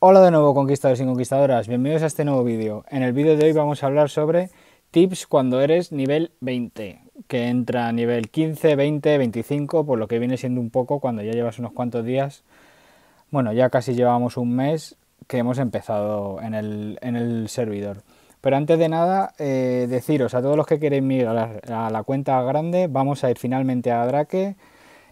Hola de nuevo conquistadores y conquistadoras, bienvenidos a este nuevo vídeo. En el vídeo de hoy vamos a hablar sobre tips cuando eres nivel 20, que entra a nivel 15, 20, 25, por lo que viene siendo un poco cuando ya llevas unos cuantos días, bueno, ya casi llevamos un mes que hemos empezado en el, servidor. Pero antes de nada, eh, deciros a todos los que queréis ir a la, cuenta grande, vamos a ir finalmente a Drake.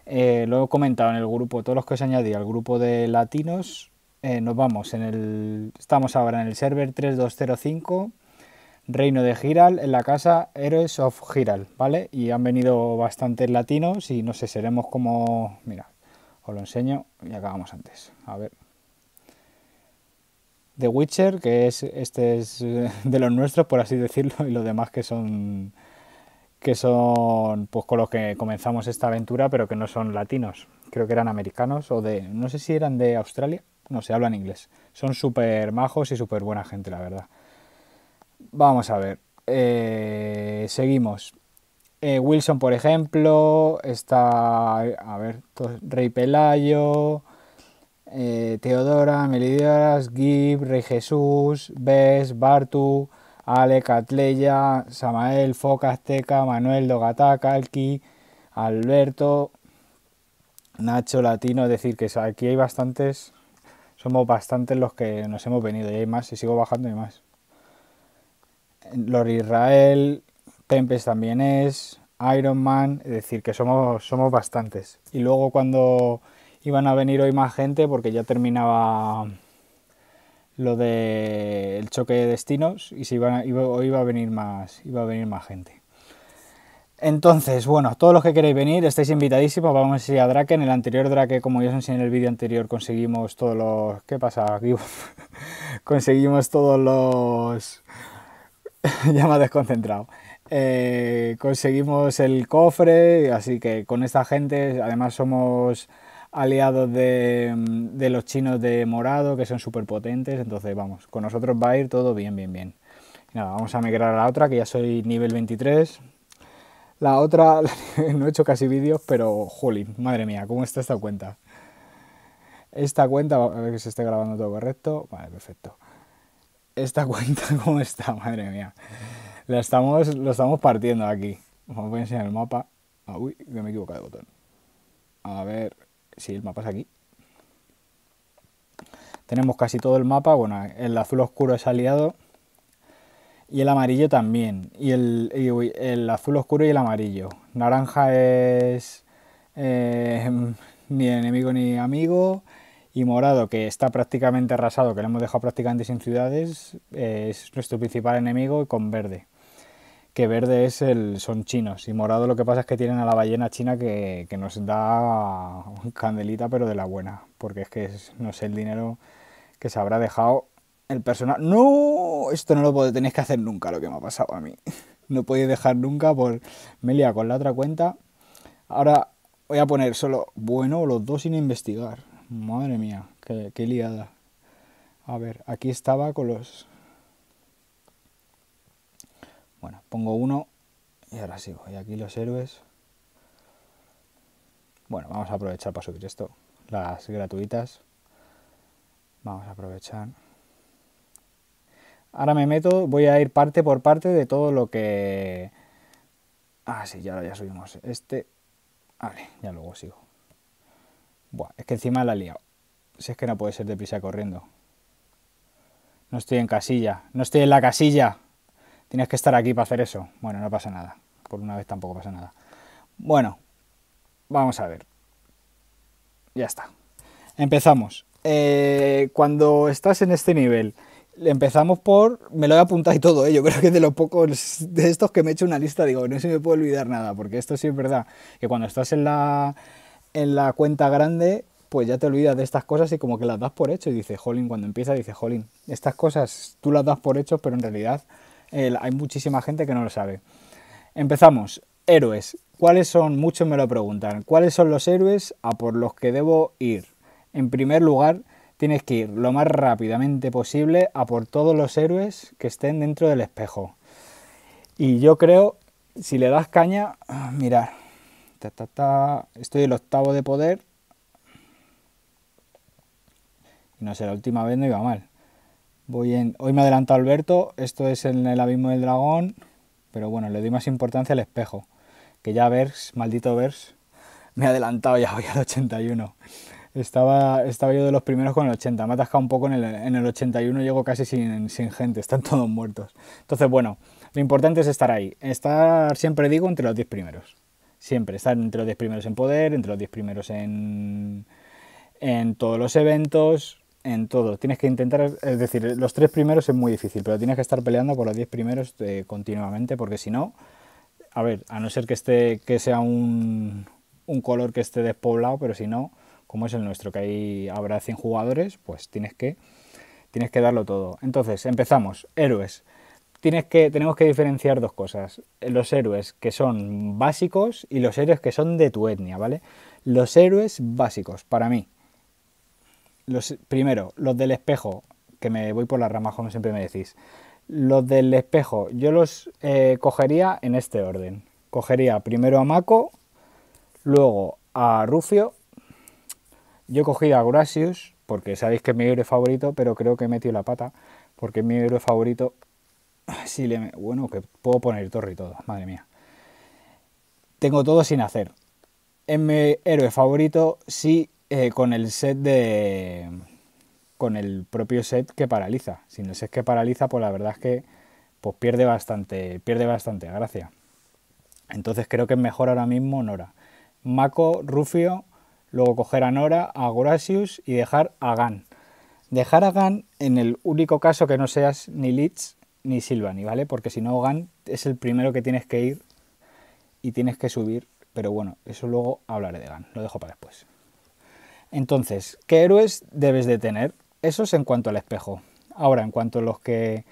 Eh, lo he comentado en el grupo, todos los que os añadí al grupo de latinos, eh, nos vamos en el. Estamos ahora en el server 3205, Reino de Giral, en la casa Heroes of Giral, ¿vale? Y han venido bastantes latinos y no sé, seremos como. Mira, os lo enseño y acabamos antes. A ver. The Witcher, que es este es eh, de los nuestros, por así decirlo, y los demás que son que son pues con los que comenzamos esta aventura, pero que no son latinos. Creo que eran americanos o de no sé si eran de Australia no habla hablan inglés. Son súper majos y súper buena gente, la verdad. Vamos a ver. Eh, seguimos. Eh, Wilson, por ejemplo, está, a ver, Rey Pelayo, eh, Teodora, Melidoras, Gib, Rey Jesús, Bes, Bartu, Ale, Catleya, Samael, Foca, Azteca, Manuel, Dogatá, Calqui, Alberto, Nacho Latino, es decir, que aquí hay bastantes somos bastantes los que nos hemos venido y hay más, y sigo bajando y más. Lord Israel, Tempest también es, Iron Man, es decir, que somos, somos bastantes. Y luego cuando iban a venir hoy más gente, porque ya terminaba lo del El choque de destinos, y se iban hoy iba a venir más, iba a venir más gente. Entonces, bueno, todos los que queréis venir estáis invitadísimos, vamos a ir a Drake. En el anterior Drake, como ya os enseñé en el vídeo anterior, conseguimos todos los... ¿Qué pasa conseguimos todos los... ya me ha desconcentrado. Eh, conseguimos el cofre, así que con esta gente, además somos aliados de, mm, los chinos de morado, que son súper potentes, entonces vamos, con nosotros va a ir todo bien, bien, bien. Nada, vamos a migrar a la otra, que ya soy nivel 23. La otra, no he hecho casi vídeos, pero jolín, madre mía, ¿cómo está esta cuenta? Esta cuenta, a ver que se está grabando todo correcto. Vale, perfecto. Esta cuenta, ¿cómo está? Madre mía. La estamos, lo estamos partiendo aquí. Os voy a enseñar el mapa. Ah, uy, yo me he equivocado de botón. A ver si el mapa es aquí. Tenemos casi todo el mapa. Bueno, el azul oscuro es aliado. Y el amarillo también. Y el, azul oscuro y el amarillo. Naranja es eh, ni enemigo ni amigo. Y morado, que está prácticamente arrasado, que le hemos dejado prácticamente sin ciudades, es nuestro principal enemigo. Y con verde. Que verde es el, son chinos. Y morado lo que pasa es que tienen a la ballena china que, nos da candelita, pero de la buena. Porque es que no sé el dinero que se habrá dejado el personal. No, esto no lo tenéis que hacer nunca, lo que me ha pasado a mí. No podéis dejar nunca por Melia con la otra cuenta. Ahora voy a poner solo bueno los dos sin investigar. Madre mía, qué, qué liada. A ver, aquí estaba con los. Bueno, pongo uno y ahora sigo. Y aquí los héroes. Bueno, vamos a aprovechar para subir esto. Las gratuitas. Vamos a aprovechar. Ahora me meto, voy a ir parte por parte de todo lo que... Ah, sí, ya, ya subimos este. Ah, vale, ya luego sigo. Buah, es que encima la he liado. Si es que no puede ser deprisa corriendo. No estoy en casilla. No estoy en la casilla. Tienes que estar aquí para hacer eso. Bueno, no pasa nada. Por una vez tampoco pasa nada. Bueno, vamos a ver. Ya está. Empezamos. Eh, cuando estás en este nivel empezamos por. Me lo he apuntado y todo, ¿eh? yo creo que de los pocos de estos que me he hecho una lista, digo, no se me puede olvidar nada, porque esto sí es verdad, que cuando estás en la, en la cuenta grande, pues ya te olvidas de estas cosas y como que las das por hecho. Y dice, jolín, cuando empieza, dice, jolín, estas cosas tú las das por hecho, pero en realidad hay muchísima gente que no lo sabe. Empezamos. Héroes. ¿Cuáles son? Muchos me lo preguntan. ¿Cuáles son los héroes a por los que debo ir? En primer lugar, tienes que ir lo más rápidamente posible a por todos los héroes que estén dentro del espejo. Y yo creo, si le das caña, ah, mirar, estoy el octavo de poder. Y no sé, la última vez no iba mal. Voy en, hoy me ha Alberto, esto es en el abismo del dragón, pero bueno, le doy más importancia al espejo. Que ya Vers, maldito Vers, me ha adelantado ya voy al 81. Estaba, estaba yo de los primeros con el 80, me un poco en el, en el 81, llego casi sin, sin gente, están todos muertos. Entonces, bueno, lo importante es estar ahí, estar, siempre digo, entre los 10 primeros. Siempre, estar entre los 10 primeros en poder, entre los 10 primeros en, en todos los eventos, en todo. Tienes que intentar, es decir, los 3 primeros es muy difícil, pero tienes que estar peleando por los 10 primeros eh, continuamente, porque si no, a ver, a no ser que, esté, que sea un, un color que esté despoblado, pero si no como es el nuestro, que ahí habrá 100 jugadores, pues tienes que, tienes que darlo todo. Entonces, empezamos. Héroes. Tienes que, tenemos que diferenciar dos cosas. Los héroes que son básicos y los héroes que son de tu etnia, ¿vale? Los héroes básicos, para mí. Los, primero, los del espejo, que me voy por las ramas como siempre me decís. Los del espejo, yo los eh, cogería en este orden. Cogería primero a Mako, luego a Rufio, yo cogí a Gracius, porque sabéis que es mi héroe favorito, pero creo que he metido la pata, porque es mi héroe favorito. Bueno, que puedo poner torre y todo, madre mía. Tengo todo sin hacer. Es mi héroe favorito, sí, eh, con el set de... Con el propio set que paraliza. Si no sé que paraliza, pues la verdad es que pues pierde bastante, pierde bastante gracia. Entonces creo que es mejor ahora mismo Nora. Mako, Rufio luego coger a Nora, a Gorasius y dejar a Gan. Dejar a Gan en el único caso que no seas ni Lich ni Silvani, ¿vale? Porque si no, Gan es el primero que tienes que ir y tienes que subir. Pero bueno, eso luego hablaré de Gan, lo dejo para después. Entonces, ¿qué héroes debes de tener? Eso es en cuanto al espejo. Ahora, en cuanto a los que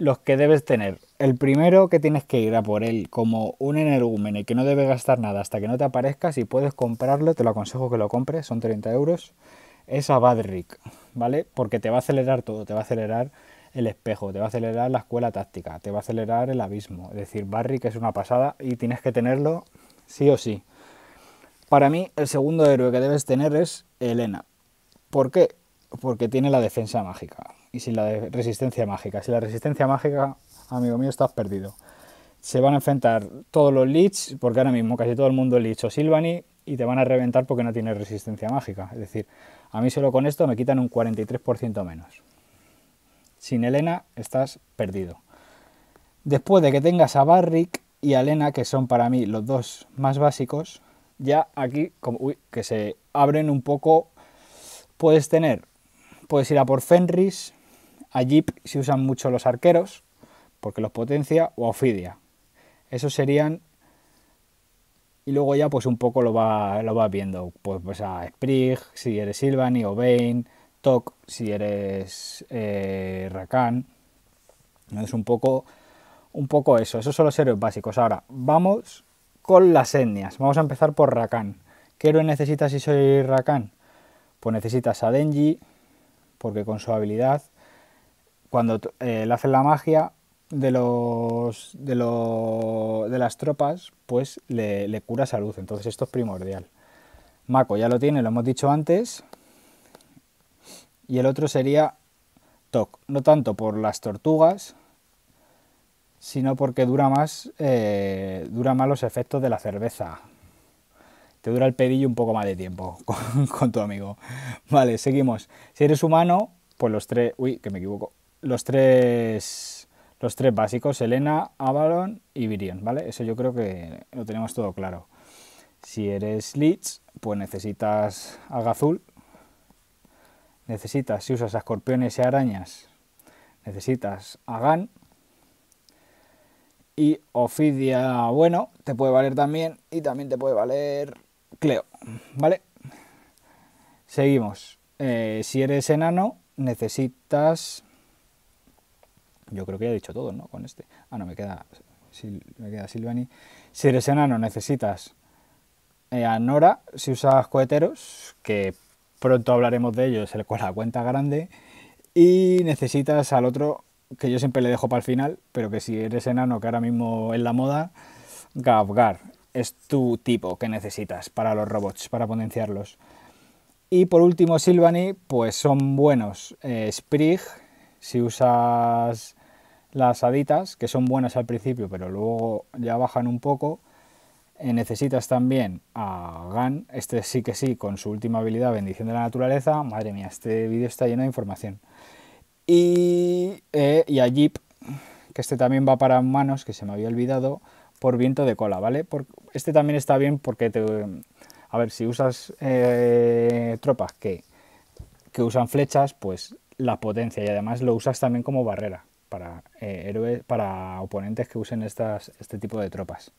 los que debes tener. El primero que tienes que ir a por él como un energumen y que no debe gastar nada hasta que no te aparezca, si puedes comprarlo, te lo aconsejo que lo compres, son 30 euros, es a Badrick, ¿vale? Porque te va a acelerar todo, te va a acelerar el espejo, te va a acelerar la escuela táctica, te va a acelerar el abismo. Es decir, Badrick es una pasada y tienes que tenerlo sí o sí. Para mí, el segundo héroe que debes tener es Elena. ¿Por qué? Porque tiene la defensa mágica y sin la resistencia mágica. Si la resistencia mágica, amigo mío, estás perdido. Se van a enfrentar todos los Lich, porque ahora mismo casi todo el mundo es o Silvani, y te van a reventar porque no tienes resistencia mágica. Es decir, a mí solo con esto me quitan un 43% menos. Sin Elena estás perdido. Después de que tengas a Barrick y a Elena, que son para mí los dos más básicos, ya aquí, que se abren un poco, puedes tener, puedes ir a por Fenris, a Jeep se usan mucho los arqueros, porque los potencia, o a Ophidia. Esos serían... Y luego ya pues un poco lo, va, vas viendo. Pues, pues, a Sprig, si eres Sylvani o Bane, Tok, si eres eh, Rakan. Es un poco, un poco eso. Esos son los héroes básicos. Ahora, vamos con las etnias. Vamos a empezar por Rakan. ¿Qué héroe necesitas si soy Rakan? Pues necesitas a Denji, porque con su habilidad cuando eh, le hacen la magia de los de, de las tropas, pues le, cura salud. Entonces esto es primordial. Mako ya lo tiene, lo hemos dicho antes. Y el otro sería Tok. No tanto por las tortugas, sino porque dura más, eh, dura más los efectos de la cerveza. Te dura el pedillo un poco más de tiempo con tu amigo. Vale, seguimos. Si eres humano, pues los tres... Uy, que me equivoco los tres los tres básicos, Elena, Avalon y Virion, ¿vale? Eso yo creo que lo tenemos todo claro. Si eres Lich, pues necesitas Agazul, necesitas, si usas escorpiones y arañas, necesitas Agan y Ofidia, bueno, te puede valer también y también te puede valer Cleo, ¿vale? Seguimos. Eh, si eres enano, necesitas yo creo que ya he dicho todo, ¿no? Con este. Ah, no, me queda, me queda Silvani. Si eres enano, necesitas eh, a Nora. Si usas coheteros, que pronto hablaremos de ellos, el cual la cuenta grande. Y necesitas al otro, que yo siempre le dejo para el final, pero que si eres enano, que ahora mismo es la moda, Gavgar. Es tu tipo que necesitas para los robots, para potenciarlos. Y por último, Silvani, pues son buenos. Eh, Sprig, si usas las haditas, que son buenas al principio, pero luego ya bajan un poco. Eh, necesitas también a Gan, este sí que sí, con su última habilidad, bendición de la naturaleza. Madre mía, este vídeo está lleno de información. Y, eh, y a Jeep, que este también va para manos, que se me había olvidado, por viento de cola, ¿vale? este también está bien porque te... A ver, si usas eh, tropas que, que usan flechas, pues la potencia y además lo usas también como barrera, para, eh, héroes, para oponentes que usen este tipo de tropas.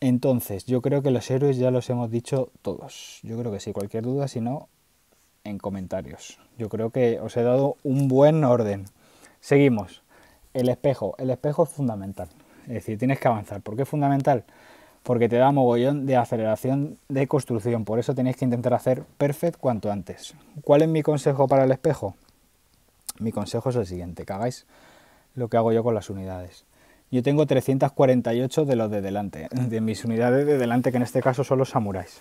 Entonces, yo creo que los héroes ya los hemos dicho todos. Yo creo que sí, cualquier duda, si no, en comentarios. Yo creo que os he dado un buen orden. Seguimos. El espejo. El espejo es fundamental. Es decir, tienes que avanzar. ¿Por qué es fundamental? Porque te da mogollón de aceleración de construcción. Por eso tenéis que intentar hacer perfect cuanto antes. ¿Cuál es mi consejo para el espejo? Mi consejo es el siguiente, que hagáis lo que hago yo con las unidades. Yo tengo 348 de los de delante, de mis unidades de delante, que en este caso son los samuráis.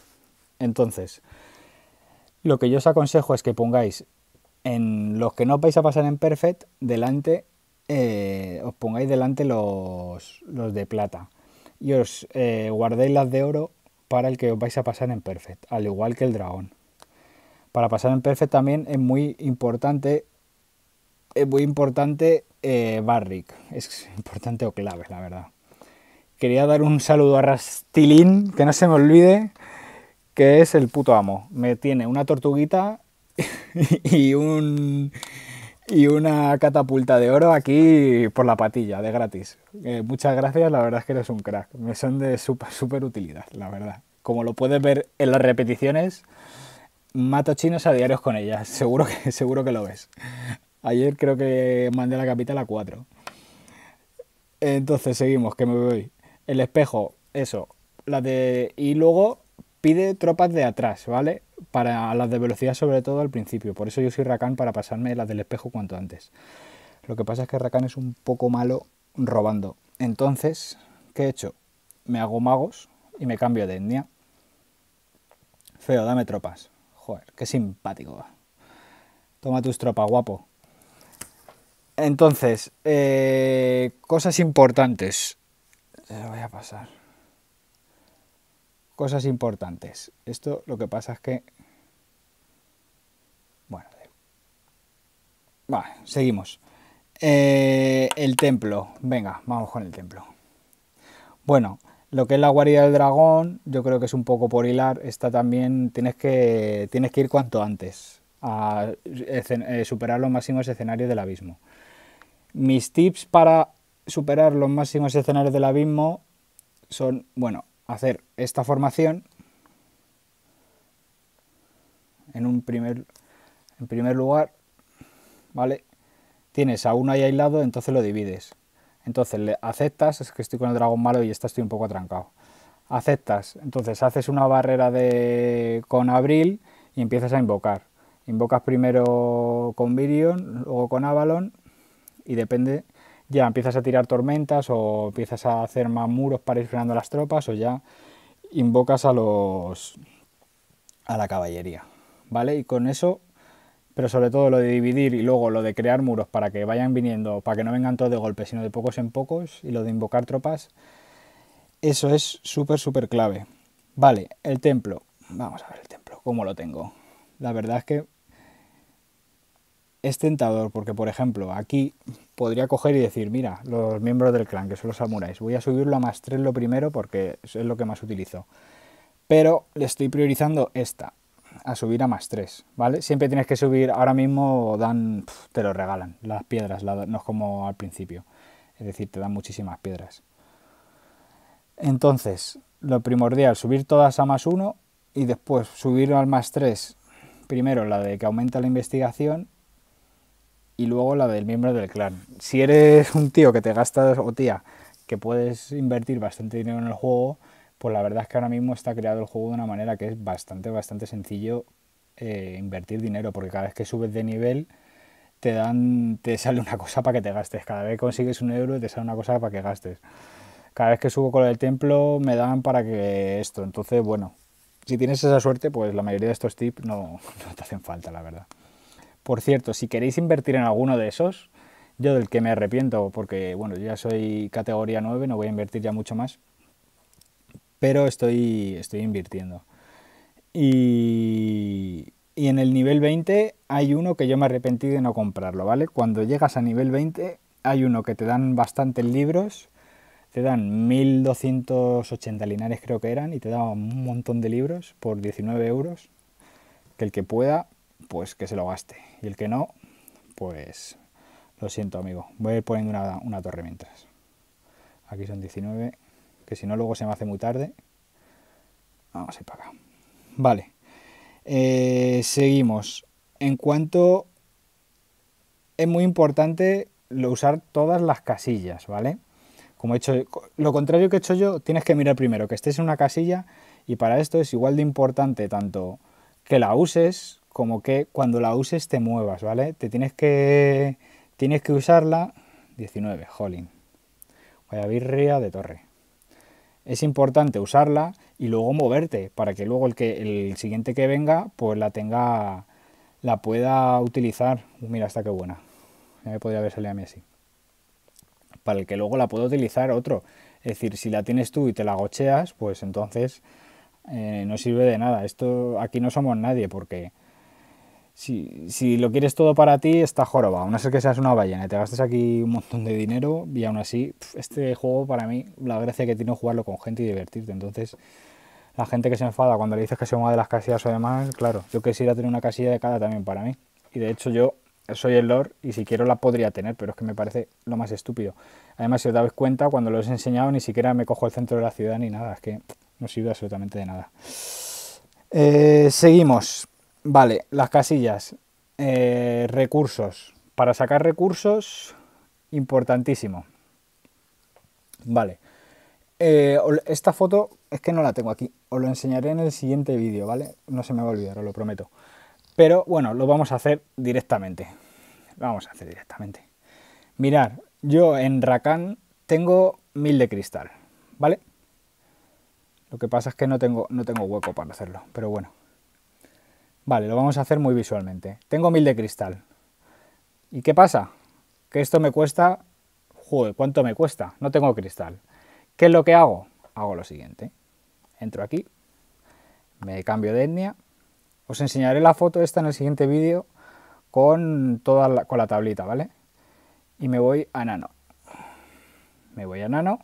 Entonces, lo que yo os aconsejo es que pongáis en los que no os vais a pasar en perfect, delante, eh, os pongáis delante los, de plata. Y os eh, guardéis las de oro para el que os vais a pasar en perfect, al igual que el dragón. Para pasar en perfect también es muy importante es muy importante eh, Barrick, es importante o clave, la verdad. Quería dar un saludo a Rastilín, que no se me olvide, que es el puto amo. Me tiene una tortuguita y un y una catapulta de oro aquí por la patilla, de gratis. Eh, muchas gracias, la verdad es que eres un crack. Me son de súper súper utilidad, la verdad. Como lo puedes ver en las repeticiones, mato chinos a diarios con ellas. Seguro que, seguro que lo ves. Ayer creo que mandé la capital a 4. Entonces seguimos, que me voy. El espejo, eso. La de... Y luego pide tropas de atrás, ¿vale? Para las de velocidad sobre todo al principio. Por eso yo soy Rakan para pasarme las del espejo cuanto antes. Lo que pasa es que Rakan es un poco malo robando. Entonces, ¿qué he hecho? Me hago magos y me cambio de etnia. Feo, dame tropas. Joder, qué simpático. Toma tus tropas, guapo. Entonces, eh, cosas importantes. Lo voy a pasar. Cosas importantes. Esto lo que pasa es que... Bueno. seguimos. Eh, el templo. Venga, vamos con el templo. Bueno, lo que es la guarida del dragón, yo creo que es un poco por hilar. Está también... Tienes que, tienes que ir cuanto antes a eh, superar los máximos escenarios del abismo. Mis tips para superar los máximos escenarios del abismo son, bueno, hacer esta formación en un primer, en primer lugar, ¿vale? Tienes a uno ahí aislado, entonces lo divides. Entonces le aceptas, es que estoy con el dragón malo y esta estoy un poco atrancado. Aceptas, entonces haces una barrera de con abril y empiezas a invocar. Invocas primero con Virion, luego con Avalon y depende, ya empiezas a tirar tormentas o empiezas a hacer más muros para ir frenando las tropas o ya invocas a los a la caballería, ¿vale? Y con eso, pero sobre todo lo de dividir y luego lo de crear muros para que vayan viniendo, para que no vengan todos de golpe, sino de pocos en pocos y lo de invocar tropas, eso es súper, súper clave. Vale, el templo. Vamos a ver el templo, ¿cómo lo tengo? La verdad es que es tentador porque, por ejemplo, aquí podría coger y decir, mira, los miembros del clan, que son los samuráis, voy a subirlo a más 3 lo primero porque es lo que más utilizo. Pero le estoy priorizando esta, a subir a más 3, ¿vale? Siempre tienes que subir, ahora mismo dan, te lo regalan, las piedras, no es como al principio. Es decir, te dan muchísimas piedras. Entonces, lo primordial, subir todas a más 1 y después subir al más 3. Primero la de que aumenta la investigación y luego la del miembro del clan. Si eres un tío que te gastas o tía que puedes invertir bastante dinero en el juego, pues la verdad es que ahora mismo está creado el juego de una manera que es bastante, bastante sencillo eh, invertir dinero, porque cada vez que subes de nivel te dan, te sale una cosa para que te gastes, cada vez que consigues un euro te sale una cosa para que gastes. Cada vez que subo con el templo me dan para que esto, entonces bueno, si tienes esa suerte, pues la mayoría de estos tips no, no te hacen falta, la verdad. Por cierto, si queréis invertir en alguno de esos, yo del que me arrepiento, porque bueno, ya soy categoría 9, no voy a invertir ya mucho más, pero estoy, estoy invirtiendo. Y, y en el nivel 20 hay uno que yo me arrepentí de no comprarlo, ¿vale? Cuando llegas a nivel 20 hay uno que te dan bastantes libros, te dan 1280 linares creo que eran y te dan un montón de libros por 19 euros, que el que pueda, pues que se lo gaste y el que no, pues lo siento amigo, voy a ir poniendo una, torre mientras. Aquí son 19, que si no luego se me hace muy tarde. Vamos a ir para acá. Vale, eh, seguimos. En cuanto es muy importante usar todas las casillas, ¿vale? Como he hecho, lo contrario que he hecho yo, tienes que mirar primero que estés en una casilla y para esto es igual de importante tanto que la uses como que cuando la uses te muevas, ¿vale? Te tienes que, tienes que usarla 19, jolín. Vaya de torre. Es importante usarla y luego moverte para que luego el, que, el siguiente que venga pues la tenga, la pueda utilizar. Mira, está qué buena. Ya me podría haber salido a mí así. Para el que luego la pueda utilizar otro. Es decir, si la tienes tú y te la gocheas, pues entonces eh, no sirve de nada. Esto aquí no somos nadie porque si, lo quieres todo para ti, está joroba. A no ser que seas una ballena y te gastes aquí un montón de dinero y aún así, este juego para mí, la gracia que tiene es jugarlo con gente y divertirte. Entonces, la gente que se enfada cuando le dices que se mueva de las casillas o demás, claro, yo quisiera tener una casilla de cada también para mí. Y de hecho yo soy el Lord y si quiero la podría tener, pero es que me parece lo más estúpido. Además, si os dais cuenta, cuando lo he enseñado ni siquiera me cojo el centro de la ciudad ni nada, es que no sirve absolutamente de nada. Eh, seguimos. Vale, las casillas. Eh, recursos. Para sacar recursos, importantísimo. Vale. Eh, esta foto es que no la tengo aquí. Os lo enseñaré en el siguiente vídeo, ¿vale? No se me va a olvidar, os lo prometo. Pero bueno, lo vamos a hacer directamente. Lo vamos a hacer directamente. Mirad, yo en Rakan tengo 1000 de cristal, ¿vale? Lo que pasa es que no tengo, no tengo hueco para hacerlo, pero bueno. Vale, lo vamos a hacer muy visualmente. Tengo 1000 de cristal. ¿Y qué pasa? Que esto me cuesta... Joder, ¿cuánto me cuesta? No tengo cristal. ¿Qué es lo que hago? Hago lo siguiente. Entro aquí, me cambio de etnia. Os enseñaré la foto esta en el siguiente vídeo con toda la, con la tablita, ¿vale? Y me voy a nano. Me voy a nano.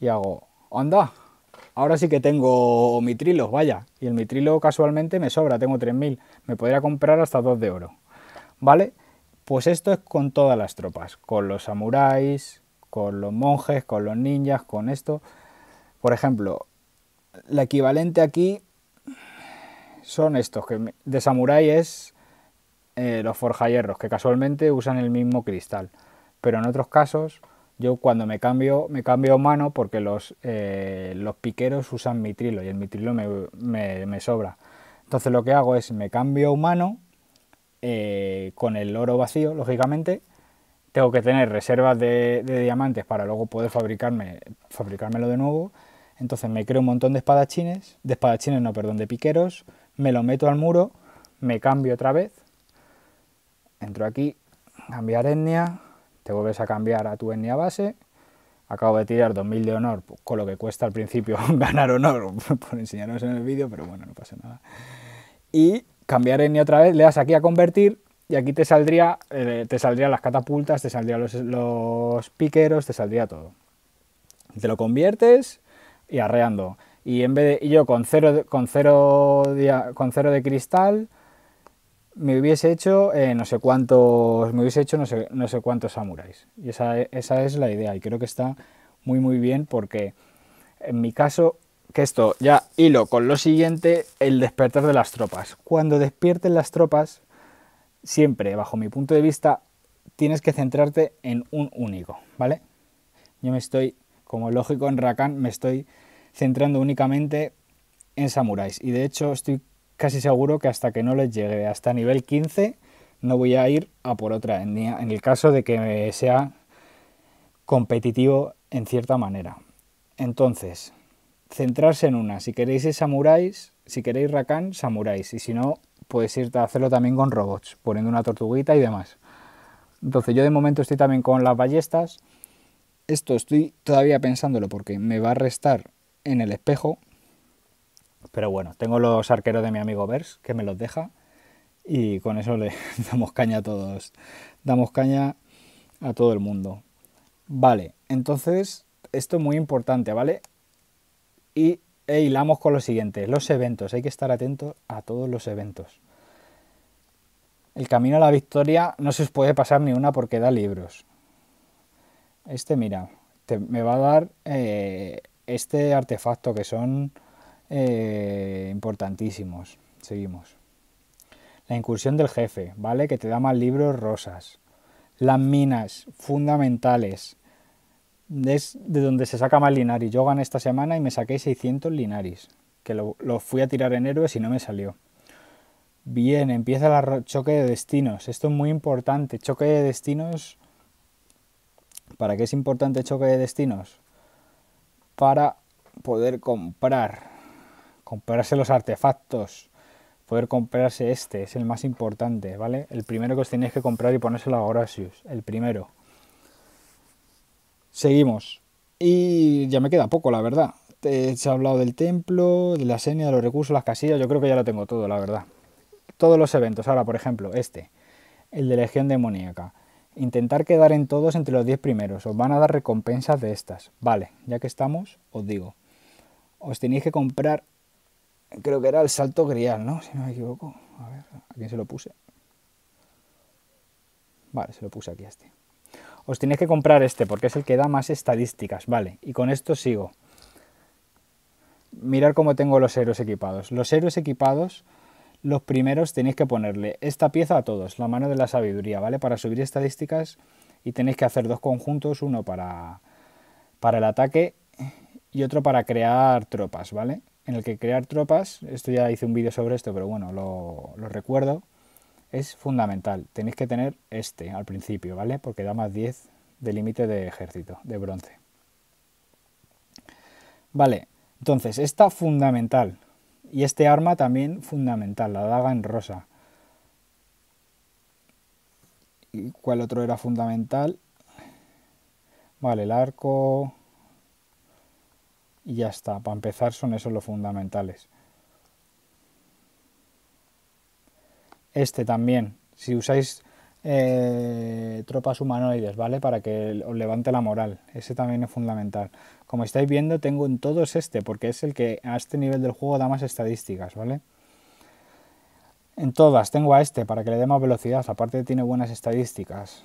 Y hago, anda, Ahora sí que tengo mitrilos, vaya, y el mitrilo casualmente me sobra, tengo 3.000, me podría comprar hasta 2 de oro, ¿vale? Pues esto es con todas las tropas, con los samuráis, con los monjes, con los ninjas, con esto. Por ejemplo, la equivalente aquí son estos, que de samuráis es eh, los forjayerros, que casualmente usan el mismo cristal, pero en otros casos yo cuando me cambio, me cambio mano porque los, eh, piqueros usan mitrilo y el mitrilo me, sobra. Entonces lo que hago es me cambio mano eh, con el oro vacío, lógicamente. Tengo que tener reservas de, diamantes para luego poder fabricarme, fabricármelo de nuevo. Entonces me creo un montón de espadachines, de espadachines no, perdón, de piqueros. Me lo meto al muro, me cambio otra vez. Entro aquí, cambio etnia, te vuelves a cambiar a tu etnia base. Acabo de tirar 2000 de honor, pues, con lo que cuesta al principio ganar honor, por enseñaros en el vídeo, pero bueno, no pasa nada. Y cambiar etnia otra vez, le das aquí a convertir y aquí te saldría eh, te saldrían las catapultas, te saldrían los, piqueros, te saldría todo. Te lo conviertes y arreando. Y en vez de yo con cero, con cero, con cero de cristal, me hubiese hecho eh, no sé cuántos, me hubiese hecho no sé, no sé cuántos samuráis. Y esa, esa, es la idea y creo que está muy muy bien porque en mi caso, que esto ya hilo con lo siguiente, el despertar de las tropas. Cuando despierten las tropas, siempre, bajo mi punto de vista, tienes que centrarte en un único, ¿vale? Yo me estoy, como lógico en Rakan, me estoy centrando únicamente en samuráis y de hecho estoy casi seguro que hasta que no les llegue hasta nivel 15 no voy a ir a por otra, en, el caso de que sea competitivo en cierta manera. Entonces, centrarse en una. Si queréis samuráis, si queréis Rakan, samuráis. Y si no, puedes irte a hacerlo también con robots, poniendo una tortuguita y demás. Entonces, yo de momento estoy también con las ballestas. Esto estoy todavía pensándolo porque me va a restar en el espejo, pero bueno, tengo los arqueros de mi amigo Bers, que me los deja. Y con eso le damos caña a todos. Damos caña a todo el mundo. Vale, entonces esto es muy importante, ¿vale? Y e, hilamos con lo siguiente, los eventos. Hay que estar atentos a todos los eventos. El camino a la victoria no se os puede pasar ni una porque da libros. Este, mira, me va a dar eh, este artefacto que son eh, importantísimos. Seguimos. La incursión del jefe, ¿vale? Que te da más libros rosas. Las minas, fundamentales. Es de donde se saca más Linaris, Yo gané esta semana y me saqué 600 Linaris. Que lo, fui a tirar en héroes y no me salió. Bien, empieza el choque de destinos. Esto es muy importante. Choque de destinos. ¿Para qué es importante choque de destinos? Para poder comprar comprarse los artefactos, poder comprarse este, es el más importante, ¿vale? El primero que os tenéis que comprar y ponérselo a Horatius, el primero. Seguimos. Y ya me queda poco, la verdad. Se ha hablado del templo, de la seña, de los recursos, las casillas. Yo creo que ya lo tengo todo, la verdad. Todos los eventos. Ahora, por ejemplo, este. El de Legión Demoníaca. Intentar quedar en todos entre los 10 primeros. Os van a dar recompensas de estas. Vale, ya que estamos, os digo. Os tenéis que comprar creo que era el salto grial, ¿no? Si no me equivoco. A ver, ¿a quién se lo puse? Vale, se lo puse aquí a este. Os tenéis que comprar este porque es el que da más estadísticas, vale. Y con esto sigo. Mirar cómo tengo los héroes equipados. Los héroes equipados, los primeros tenéis que ponerle esta pieza a todos, la mano de la sabiduría, ¿vale? Para subir estadísticas y tenéis que hacer dos conjuntos, uno para, para el ataque y otro para crear tropas, ¿vale? en el que crear tropas, esto ya hice un vídeo sobre esto, pero bueno, lo, recuerdo, es fundamental. Tenéis que tener este al principio, ¿vale? Porque da más 10 de límite de ejército, de bronce. Vale, entonces, esta fundamental. Y este arma también fundamental, la daga en rosa. ¿Y cuál otro era fundamental? Vale, el arco y ya está. Para empezar son esos los fundamentales. Este también, si usáis eh, tropas humanoides, ¿vale? Para que os levante la moral. Ese también es fundamental. Como estáis viendo, tengo en todos este, porque es el que a este nivel del juego da más estadísticas, ¿vale? En todas tengo a este para que le dé más velocidad, aparte tiene buenas estadísticas.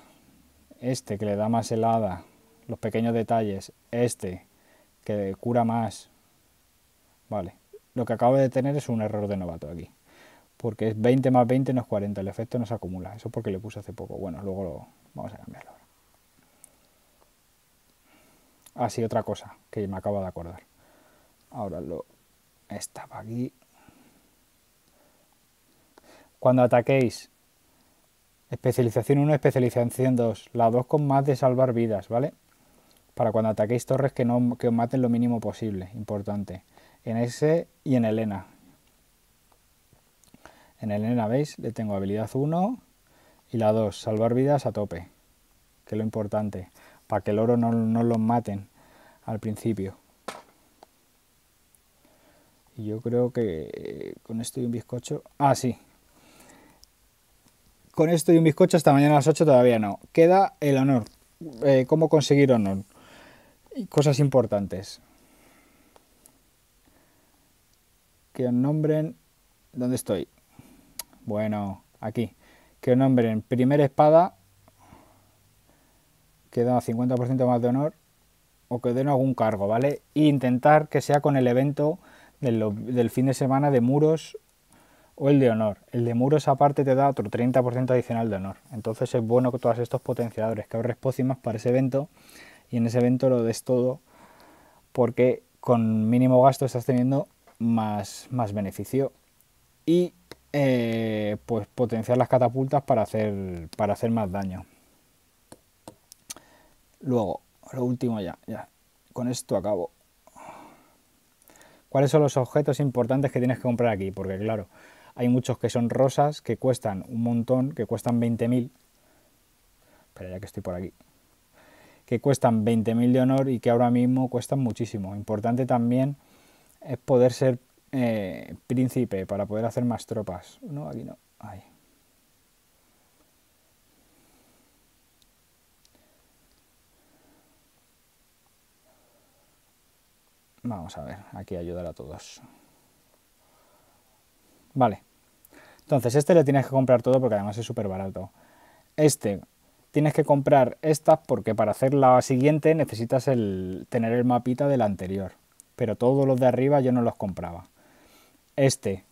Este que le da más helada, los pequeños detalles. Este que cura más. Vale, lo que acabo de tener es un error de novato aquí. Porque es 20 más 20 no es 40, el efecto no se acumula. Eso porque le puse hace poco. Bueno, luego lo vamos a cambiarlo ahora. Ah, otra cosa que me acabo de acordar. Ahora lo... Estaba aquí. Cuando ataquéis especialización 1, especialización 2, la 2 con más de salvar vidas, ¿vale? para cuando ataquéis torres que, no, os maten lo mínimo posible, importante. En ese y en Elena. En Elena, ¿veis? Le tengo habilidad 1 y la 2, salvar vidas a tope, que es lo importante, para que el oro no, no los maten al principio. Y yo creo que con esto y un bizcocho... Ah, sí. Con esto y un bizcocho hasta mañana a las 8 todavía no. Queda el honor. Eh, ¿Cómo conseguir honor? cosas importantes. Que os nombren... ¿Dónde estoy? Bueno, aquí. Que os nombren primera espada, que da 50% más de honor, o que den algún cargo, ¿vale? E intentar que sea con el evento del, fin de semana de muros o el de honor. El de muros aparte te da otro 30% adicional de honor. Entonces es bueno que todos estos potenciadores que ahorres pócimas para ese evento y en ese evento lo des todo porque con mínimo gasto estás teniendo más, más beneficio y eh, pues potenciar las catapultas para hacer, para hacer más daño. Luego, lo último ya, ya, con esto acabo. ¿Cuáles son los objetos importantes que tienes que comprar aquí? Porque claro, hay muchos que son rosas, que cuestan un montón, que cuestan 20.000. Pero ya que estoy por aquí que cuestan 20.000 de honor y que ahora mismo cuestan muchísimo. Importante también es poder ser eh, príncipe para poder hacer más tropas. No, aquí no. Ahí. Vamos a ver, aquí ayudar a todos. Vale. Entonces, este le tienes que comprar todo porque además es súper barato. Este tienes que comprar estas porque para hacer la siguiente necesitas el, tener el mapita de la anterior. Pero todos los de arriba yo no los compraba. Este.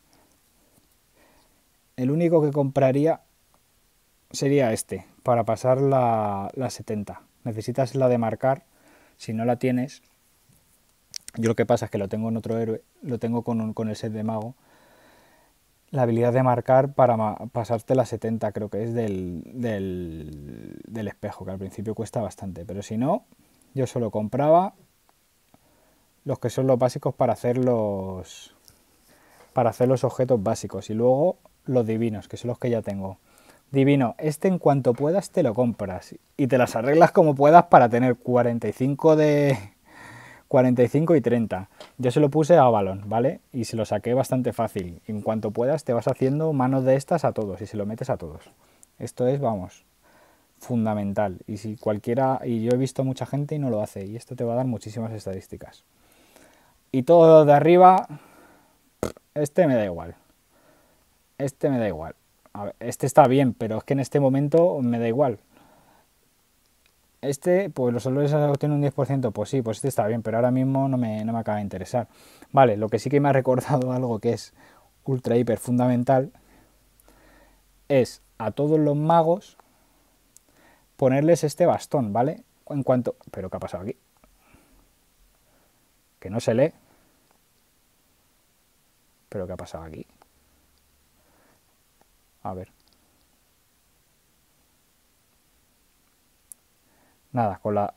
El único que compraría sería este, para pasar la, la 70. Necesitas la de marcar, si no la tienes. Yo lo que pasa es que lo tengo en otro héroe, lo tengo con, con el set de mago la habilidad de marcar para pasarte la 70, creo que es del, del, espejo, que al principio cuesta bastante, pero si no, yo solo compraba los que son los básicos para hacer los para hacer los objetos básicos y luego los divinos, que son los que ya tengo. Divino, este en cuanto puedas te lo compras y te las arreglas como puedas para tener 45 de 45 y 30. Yo se lo puse a balón, ¿vale? Y se lo saqué bastante fácil. En cuanto puedas, te vas haciendo manos de estas a todos y se lo metes a todos. Esto es, vamos, fundamental. Y si cualquiera, y yo he visto mucha gente y no lo hace, y esto te va a dar muchísimas estadísticas. Y todo de arriba, este me da igual. Este me da igual. este está bien, pero es que en este momento me da igual. Este, pues los olores tiene un 10%, pues sí, pues este está bien, pero ahora mismo no me, no me acaba de interesar. Vale, lo que sí que me ha recordado algo que es ultra hiper fundamental es a todos los magos ponerles este bastón, ¿vale? En cuanto... ¿Pero qué ha pasado aquí? Que no se lee. ¿Pero qué ha pasado aquí? A ver. Nada, con la...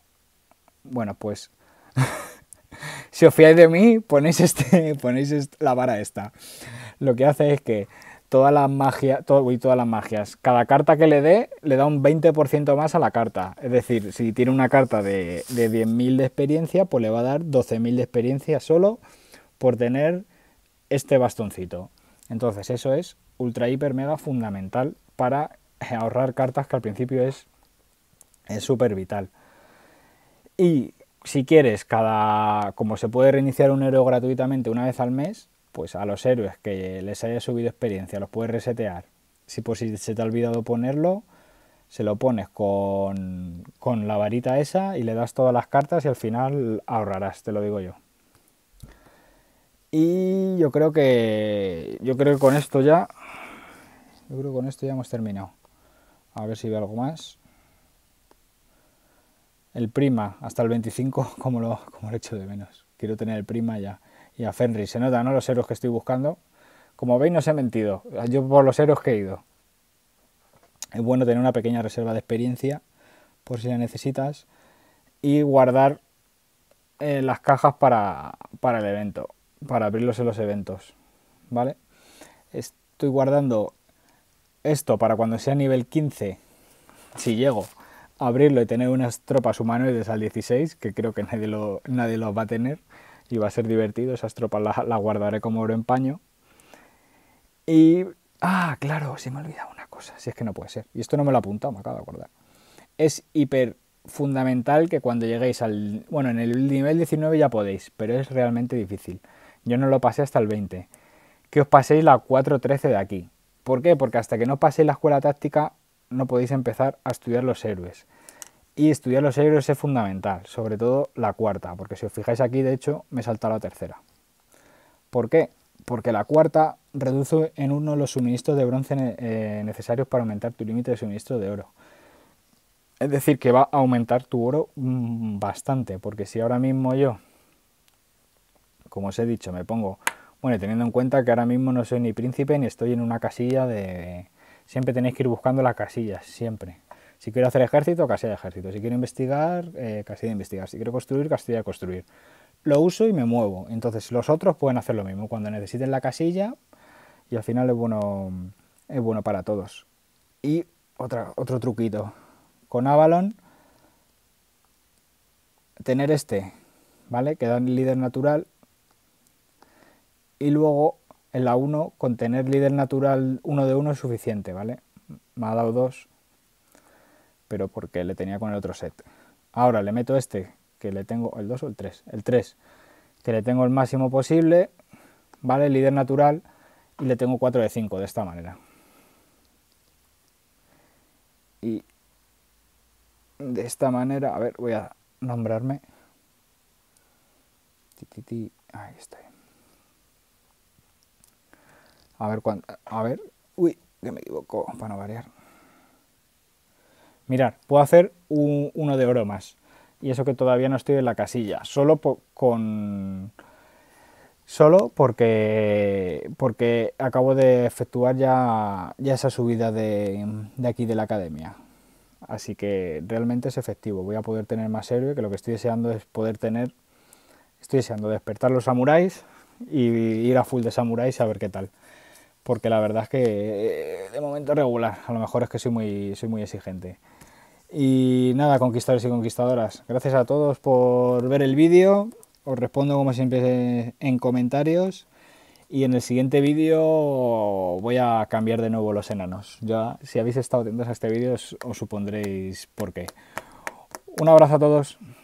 Bueno, pues... si os fiáis de mí, ponéis, este, ponéis la vara esta. Lo que hace es que todas las magias, todo, todas las magias, cada carta que le dé, le da un 20% más a la carta. Es decir, si tiene una carta de, de 10.000 de experiencia, pues le va a dar 12.000 de experiencia solo por tener este bastoncito. Entonces, eso es ultra, hiper, mega fundamental para ahorrar cartas que al principio es es súper vital. Y si quieres, cada como se puede reiniciar un héroe gratuitamente una vez al mes, pues a los héroes que les haya subido experiencia los puedes resetear. Si por pues, si se te ha olvidado ponerlo, se lo pones con, con la varita esa y le das todas las cartas y al final ahorrarás, te lo digo yo. Y yo creo que yo creo que con esto ya yo creo que con esto ya hemos terminado. A ver si veo algo más el prima hasta el 25, como lo, como echo de menos. Quiero tener el prima ya. Y a Fenry se nota, ¿no? Los héroes que estoy buscando. Como veis, no se he mentido. Yo por los héroes que he ido. Es bueno tener una pequeña reserva de experiencia, por si la necesitas. Y guardar eh, las cajas para, para el evento. Para abrirlos en los eventos. ¿Vale? Estoy guardando esto para cuando sea nivel 15. Si llego abrirlo y tener unas tropas humanoides al 16, que creo que nadie, lo, nadie los va a tener y va a ser divertido, esas tropas las, guardaré como oro en paño. Y... Ah, claro, se me ha olvidado una cosa, si es que no puede ser. Y esto no me lo he apuntado, me acabo de acordar. Es hiper fundamental que cuando lleguéis al... Bueno, en el nivel 19 ya podéis, pero es realmente difícil. Yo no lo pasé hasta el 20. Que os paséis la 4.13 de aquí. ¿Por qué? Porque hasta que no paséis la escuela táctica no podéis empezar a estudiar los héroes. Y estudiar los héroes es fundamental, sobre todo la cuarta, porque si os fijáis aquí, de hecho, me salta la tercera. ¿Por qué? Porque la cuarta reduce en uno los suministros de bronce eh, necesarios para aumentar tu límite de suministro de oro. Es decir, que va a aumentar tu oro mm, bastante, porque si ahora mismo yo, como os he dicho, me pongo, bueno, teniendo en cuenta que ahora mismo no soy ni príncipe ni estoy en una casilla de, siempre tenéis que ir buscando las casillas, siempre. Si quiero hacer ejército, casilla de ejército. Si quiero investigar, eh, casilla de investigar. Si quiero construir, casilla de construir. Lo uso y me muevo. Entonces los otros pueden hacer lo mismo cuando necesiten la casilla y al final es bueno, es bueno para todos. Y otro truquito. Con Avalon, tener este, ¿vale? Que da un líder natural. Y luego en la 1 con tener líder natural 1 de 1 es suficiente, ¿vale? Me ha dado 2, pero porque le tenía con el otro set. Ahora le meto este, que le tengo el 2 o el 3, el 3, que le tengo el máximo posible, ¿vale? líder natural y le tengo 4 de 5 de esta manera. Y de esta manera, a ver, voy a nombrarme. Ahí estoy. A ver A ver. Uy, que me equivoco, para no variar. Mirad, puedo hacer uno de oro más. Y eso que todavía no estoy en la casilla. Solo con. Solo porque. Porque acabo de efectuar ya, ya esa subida de, de aquí de la academia. Así que realmente es efectivo. Voy a poder tener más héroe, que lo que estoy deseando es poder tener. Estoy deseando despertar los samuráis y ir a full de samuráis a ver qué tal porque la verdad es que eh, de momento regular, a lo mejor es que soy muy, soy muy exigente. Y nada, conquistadores y conquistadoras, gracias a todos por ver el vídeo, os respondo como siempre en comentarios y en el siguiente vídeo voy a cambiar de nuevo los enanos. Ya si habéis estado atentos a este vídeo os supondréis por qué. Un abrazo a todos.